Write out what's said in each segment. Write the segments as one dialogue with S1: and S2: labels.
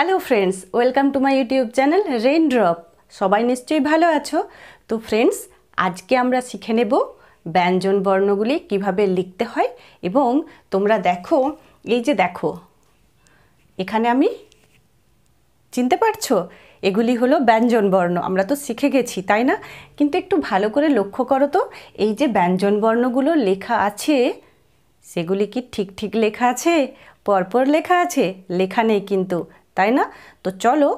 S1: hello friends welcome to my YouTube channel rain drop সবাই নিশ্চয়ই ভালো আছো তো ফ্রেন্ডস আজকে আমরা শিখে নেব ব্যঞ্জন বর্ণগুলি কিভাবে লিখতে হয় এবং তোমরা দেখো এই যে দেখো এখানে আমি চিনতে পারছো এগুলি হলো ব্যঞ্জন বর্ণ আমরা তো শিখে গেছি তাই না কিন্তু একটু ভালো করে লক্ষ্য করো তো এই যে ব্যঞ্জন বর্ণগুলো লেখা আছে সেগুলি কি ঠিক ঠিক লেখা আছে পরপর লেখা আছে লেখা নেই কিন্তু তাই না তো চলো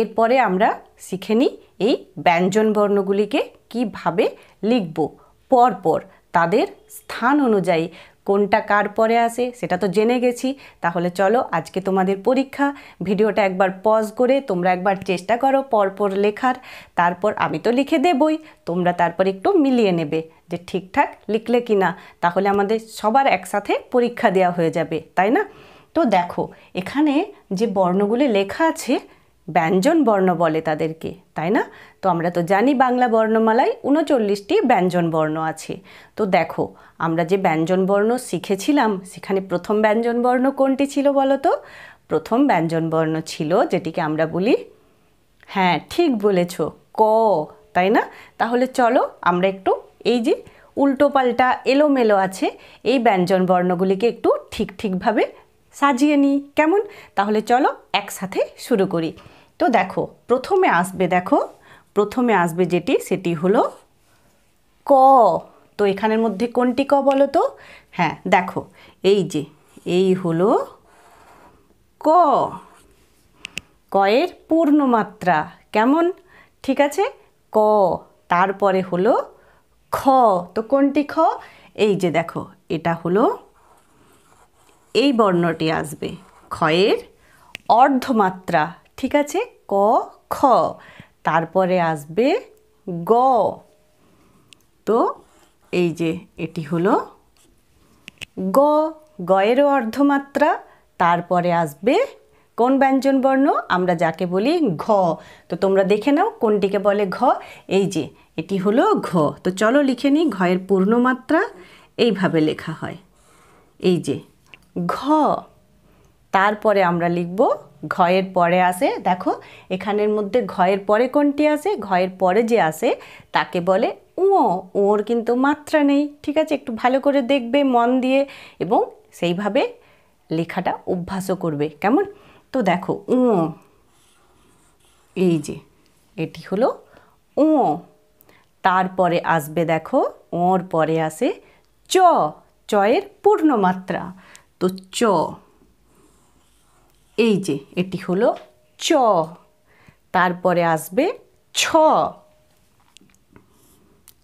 S1: এরপরে আমরা শিখে নিই এই ব্যঞ্জন বর্ণগুলিকে কিভাবে লিখব পরপর তাদের স্থান অনুযায়ী কোনটা কার পরে আসে সেটা তো জেনে গেছি তাহলে চলো আজকে তোমাদের পরীক্ষা ভিডিওটা একবার পজ করে তোমরা একবার চেষ্টা করো পরপর লেখার তারপর আমি তো লিখে দেবই তোমরা তারপর একটু মিলিয়ে নেবে যে ঠিকঠাক লিখলে কি না তাহলে আমাদের সবার একসাথে পরীক্ষা দেওয়া হয়ে যাবে তাই না তো দেখো এখানে যে বর্ণগুলি লেখা আছে ব্যঞ্জন বর্ণ বলে তাদেরকে তাই না তো আমরা তো জানি বাংলা বর্ণমালায় উনচল্লিশটি ব্যঞ্জন বর্ণ আছে তো দেখো আমরা যে ব্যঞ্জন বর্ণ শিখেছিলাম সেখানে প্রথম ব্যঞ্জন বর্ণ কোনটি ছিল বলো তো প্রথম ব্যঞ্জন বর্ণ ছিল যেটিকে আমরা বলি হ্যাঁ ঠিক বলেছ ক তাই না তাহলে চলো আমরা একটু এই যে উল্টো পাল্টা এলোমেলো আছে এই ব্যঞ্জন বর্ণগুলিকে একটু ঠিক ঠিকভাবে সাজিয়ে নিই কেমন তাহলে চলো একসাথে শুরু করি তো দেখো প্রথমে আসবে দেখো প্রথমে আসবে যেটি সেটি হলো ক তো এখানের মধ্যে কোনটি ক বলো তো হ্যাঁ দেখো এই যে এই হলো ক কয়ের পূর্ণমাত্রা কেমন ঠিক আছে ক তারপরে হলো খ তো কোনটি খ এই যে দেখো এটা হলো এই বর্ণটি আসবে ক্ষয়ের অর্ধমাত্রা ঠিক আছে ক খ তারপরে আসবে গ তো এই যে এটি হলো গ গয়েরও অর্ধমাত্রা তারপরে আসবে কোন ব্যঞ্জন বর্ণ আমরা যাকে বলি ঘ তো তোমরা দেখে নাও কোনটিকে বলে ঘ এই যে এটি হলো ঘ তো চলো লিখে নিই ঘয়ের পূর্ণমাত্রা এইভাবে লেখা হয় এই যে ঘ তারপরে আমরা লিখব ঘয়ের পরে আসে দেখো এখানের মধ্যে ঘয়ের পরে কোনটি আসে ঘয়ের পরে যে আসে তাকে বলে উঁয়ো উঁয়োর কিন্তু মাত্রা নেই ঠিক আছে একটু ভালো করে দেখবে মন দিয়ে এবং সেইভাবে লেখাটা অভ্যাসও করবে কেমন তো দেখো উঁয়ো এই যে এটি হলো উঁয়ো তারপরে আসবে দেখো ওঁর পরে আসে চ চয়ের পূর্ণমাত্রা তো চ এই যে এটি হলো চ তারপরে আসবে ছ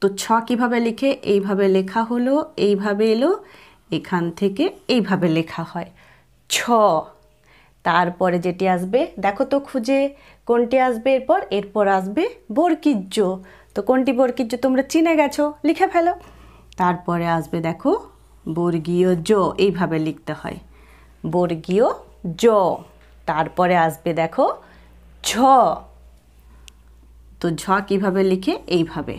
S1: তো ছ কীভাবে লিখে এইভাবে লেখা হলো এইভাবে এলো এখান থেকে এইভাবে লেখা হয় ছ তারপরে যেটি আসবে দেখো তো খুঁজে কোনটি আসবে এরপর এরপর আসবে বর্কিজ্য তো কোনটি বর্কিজ্য তোমরা চিনে গেছো লিখে ফেলো তারপরে আসবে দেখো বর্গীয় জ এইভাবে লিখতে হয় বর্গীয় জ তারপরে আসবে দেখো ঝ তো ঝ কিভাবে লিখে এইভাবে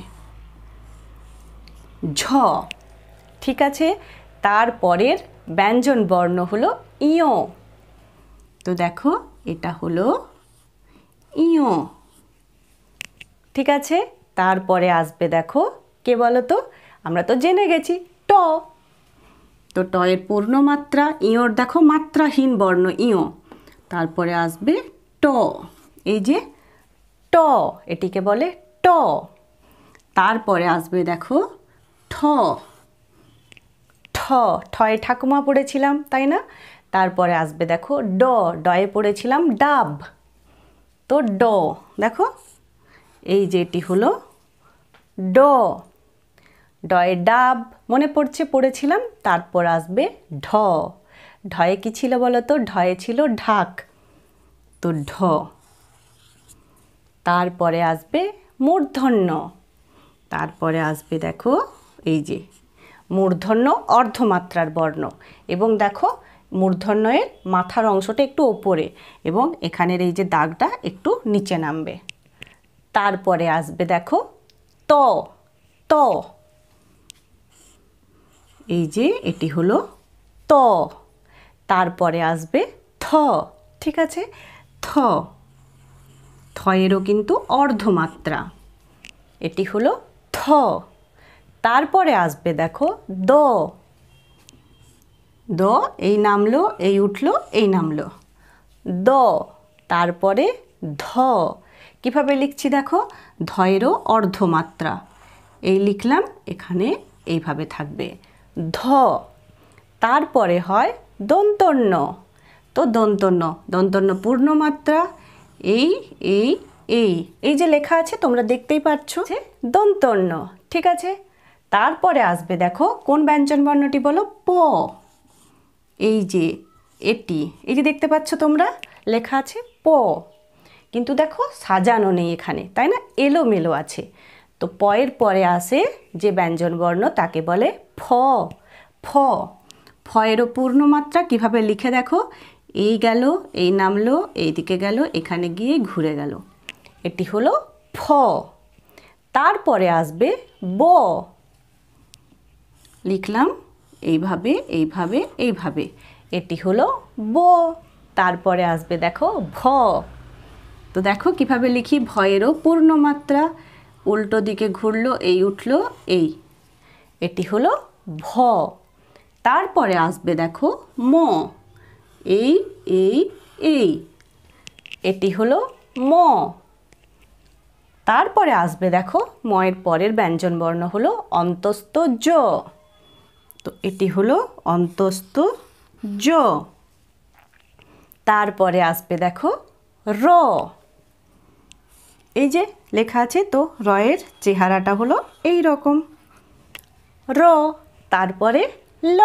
S1: ঝ ঠিক আছে তারপরের ব্যঞ্জন বর্ণ হলো ইয় তো দেখো এটা হলো ইয় ঠিক আছে তারপরে আসবে দেখো কে বলো তো আমরা তো জেনে গেছি ট তো টয়ের মাত্রা ইঁয়োর দেখো মাত্রাহীন বর্ণ ইঁয় তারপরে আসবে ট এই যে ট এটিকে বলে ট তারপরে আসবে দেখো ঠ ঠ ঠয়ে ঠাকুমা পড়েছিলাম তাই না তারপরে আসবে দেখো ড ডয়ে পড়েছিলাম ডাব তো ড দেখো এই যেটি হলো ড ডয়ে ডাব মনে পড়ছে পড়েছিলাম তারপর আসবে ঢ ঢয়ে কি ছিল বলো তো ঢয়ে ছিল ঢাক তো ঢ তারপরে আসবে মূর্ধন্য তারপরে আসবে দেখো এই যে মূর্ধন্য অর্ধমাত্রার বর্ণ এবং দেখো মূর্ধন্যের মাথার অংশটা একটু ওপরে এবং এখানের এই যে দাগটা একটু নিচে নামবে তারপরে আসবে দেখো ত ত এই যে এটি হলো ত তারপরে আসবে থ ঠিক আছে থ থয়েরও কিন্তু অর্ধমাত্রা এটি হলো থ তারপরে আসবে দেখো দ দ এই নামলো এই উঠলো এই নামলো দ তারপরে ধ কিভাবে লিখছি দেখো ধয়েরও অর্ধমাত্রা এই লিখলাম এখানে এইভাবে থাকবে ধ তারপরে হয় দন্তন্য তো দন্তন্য দন্তন্য পূর্ণমাত্রা এই এই এই এই যে লেখা আছে তোমরা দেখতেই পাচ্ছ যে দন্তন্য ঠিক আছে তারপরে আসবে দেখো কোন ব্যঞ্জন বর্ণটি বলো প এই যে এটি এই যে দেখতে পাচ্ছ তোমরা লেখা আছে প কিন্তু দেখো সাজানো নেই এখানে তাই না এলোমেলো আছে তো পয়ের পরে আসে যে ব্যঞ্জন বর্ণ তাকে বলে ফ ফ ফ এরও পূর্ণমাত্রা কীভাবে লিখে দেখো এই গেল এই নামলো এই দিকে গেল এখানে গিয়ে ঘুরে গেল এটি হলো ফ তারপরে আসবে ব লিখলাম এইভাবে এইভাবে এইভাবে এটি হলো ব তারপরে আসবে দেখো ভ তো দেখো কিভাবে লিখি ভয়েরও পূর্ণমাত্রা উল্টো দিকে ঘুরলো এই উঠলো এই এটি হলো ভ তারপরে আসবে দেখো ম এই এই এই এটি হলো ম তারপরে আসবে দেখো ময়ের পরের ব্যঞ্জন বর্ণ হলো অন্তস্থ জ তো এটি হলো অন্তস্থ জ তারপরে আসবে দেখো র এই যে লেখা আছে তো রয়ের চেহারাটা হলো এই রকম র তারপরে ল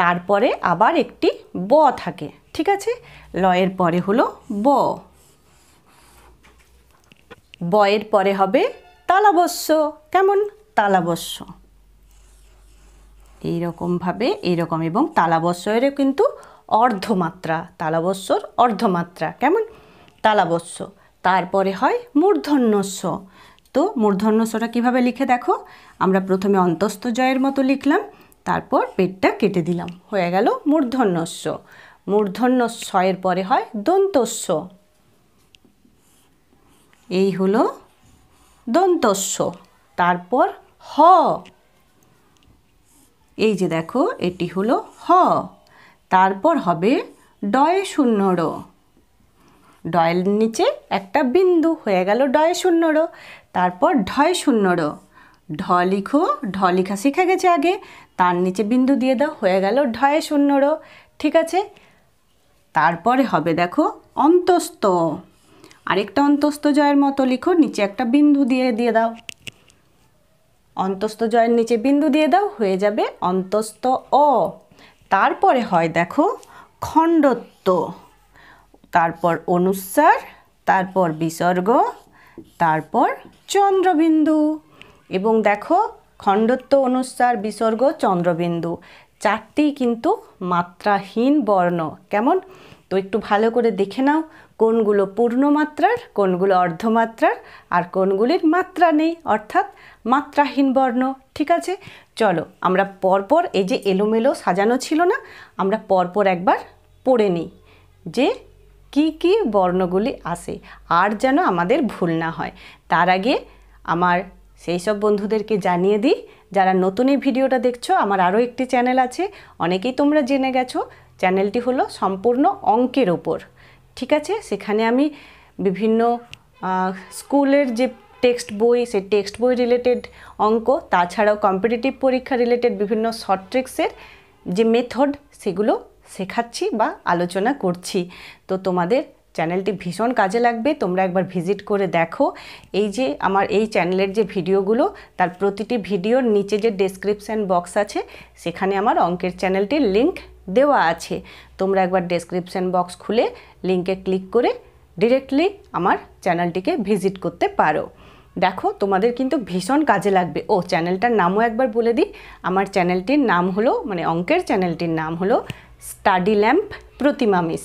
S1: তারপরে আবার একটি ব থাকে ঠিক আছে লয়ের পরে হলো ব বয়ের পরে হবে তালাবস্য কেমন তালাবস্য এইরকমভাবে এইরকম এবং তালাবস্যেরও কিন্তু অর্ধমাত্রা তালাবস্যর অর্ধমাত্রা কেমন তালাবস্য তারপরে হয় মূর্ধন্যস্য তো মূর্ধন্যস্যটা কিভাবে লিখে দেখো আমরা প্রথমে অন্তস্থ জয়ের মতো লিখলাম তারপর পেটটা কেটে দিলাম হয়ে গেল মূর্ধন্য মূর্ধন্যস্বয়ের পরে হয় দন্তস্য এই হলো দন্তস্য তারপর হ এই যে দেখো এটি হলো হ তারপর হবে ডয় শূন্য র ডয়ের নিচে একটা বিন্দু হয়ে গেল ডয় শূন্যর তারপর ঢয় শূন্যর ঢ লিখো ঢ লিখা শিখে গেছে আগে তার নিচে বিন্দু দিয়ে দাও হয়ে গেল ঢয় শূন্যর ঠিক আছে তারপরে হবে দেখো অন্তস্ত আরেকটা অন্তস্ত জয়ের মতো লিখো নিচে একটা বিন্দু দিয়ে দিয়ে দাও অন্তস্ত জয়ের নিচে বিন্দু দিয়ে দাও হয়ে যাবে অন্তস্ত অ তারপরে হয় দেখো খণ্ডত্ব তারপর অনুসার তারপর বিসর্গ তারপর চন্দ্রবিন্দু এবং দেখো খণ্ডত্ব অনুসার বিসর্গ চন্দ্রবিন্দু চারটি কিন্তু মাত্রাহীন বর্ণ কেমন তো একটু ভালো করে দেখে নাও কোনগুলো পূর্ণমাত্রার কোনগুলো অর্ধমাত্রার আর কোনগুলির মাত্রা নেই অর্থাৎ মাত্রাহীন বর্ণ ঠিক আছে চলো আমরা পরপর এই যে এলোমেলো সাজানো ছিল না আমরা পরপর একবার পড়ে নিই যে কি কি বর্ণগুলি আসে আর যেন আমাদের ভুল না হয় তার আগে আমার সেই সব বন্ধুদেরকে জানিয়ে দিই যারা নতুন এই ভিডিওটা দেখছো আমার আরও একটি চ্যানেল আছে অনেকেই তোমরা জেনে গেছো চ্যানেলটি হলো সম্পূর্ণ অঙ্কের ওপর ঠিক আছে সেখানে আমি বিভিন্ন স্কুলের যে টেক্সট বই সে টেক্সট বই রিলেটেড অঙ্ক তাছাড়াও কম্পিটিটিভ পরীক্ষা রিলেটেড বিভিন্ন শর্ট ট্রিক্সের যে মেথড সেগুলো শেখাচ্ছি বা আলোচনা করছি তো তোমাদের চ্যানেলটি ভীষণ কাজে লাগবে তোমরা একবার ভিজিট করে দেখো এই যে আমার এই চ্যানেলের যে ভিডিওগুলো তার প্রতিটি ভিডিওর নিচে যে ডেসক্রিপশান বক্স আছে সেখানে আমার অঙ্কের চ্যানেলটির লিংক দেওয়া আছে তোমরা একবার ডেসক্রিপশান বক্স খুলে লিঙ্কে ক্লিক করে ডিরেক্টলি আমার চ্যানেলটিকে ভিজিট করতে পারো দেখো তোমাদের কিন্তু ভীষণ কাজে লাগবে ও চ্যানেলটার নামও একবার বলে দিই আমার চ্যানেলটির নাম হলো মানে অঙ্কের চ্যানেলটির নাম হলো স্টাডি ল্যাম্প প্রতিমা মিস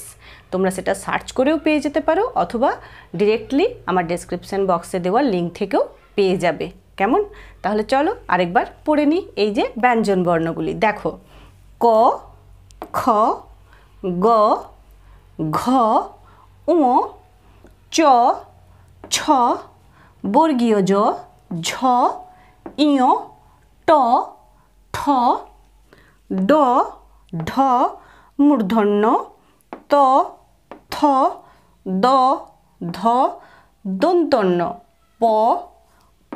S1: তোমরা সেটা সার্চ করেও পেয়ে যেতে পারো অথবা ডিরেক্টলি আমার ডেসক্রিপশান বক্সে দেওয়া লিঙ্ক থেকেও পেয়ে যাবে কেমন তাহলে চলো আরেকবার পড়ে নিই এই যে ব্যঞ্জন বর্ণগুলি দেখো ক খ গ ঘ উ চ ছ বর্গীয় জ ঝ ইয় ট ঠ ড ঢ মূর্ধন্য ত থ দ ধ দন্তন্য প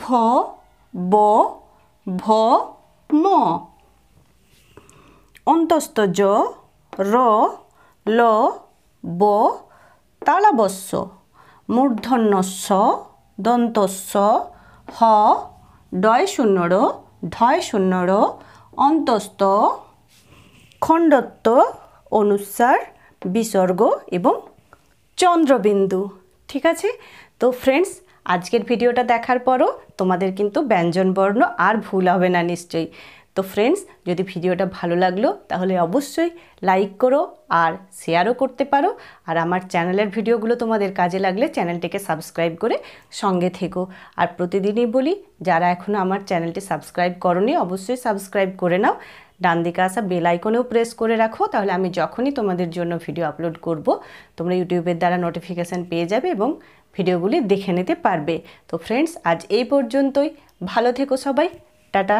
S1: ফ ব ভ ম অন্তস্থ জ র ল ব তালাবস্য মূর্ধন্য স দন্ত হ ডয় শূন্যড় ঢয় শূন্যড় অন্তস্থ খণ্ডত্ব অনুসার বিসর্গ এবং চন্দ্রবিন্দু ঠিক আছে তো ফ্রেন্ডস আজকের ভিডিওটা দেখার পরও তোমাদের কিন্তু ব্যঞ্জনবর্ণ আর ভুল হবে না নিশ্চয়ই তো ফ্রেন্ডস যদি ভিডিওটা ভালো লাগলো তাহলে অবশ্যই লাইক করো আর শেয়ারও করতে পারো আর আমার চ্যানেলের ভিডিওগুলো তোমাদের কাজে লাগলে চ্যানেলটিকে সাবস্ক্রাইব করে সঙ্গে থেকো আর প্রতিদিনই বলি যারা এখনও আমার চ্যানেলটি সাবস্ক্রাইব করনি অবশ্যই সাবস্ক্রাইব করে নাও ডান দিকে আসা বেল আইকনেও প্রেস করে রাখো তাহলে আমি যখনই তোমাদের জন্য ভিডিও আপলোড করব তোমরা ইউটিউবের দ্বারা নোটিফিকেশান পেয়ে যাবে এবং ভিডিওগুলি দেখে নিতে পারবে তো ফ্রেন্ডস আজ এই পর্যন্তই ভালো থেকো সবাই টাটা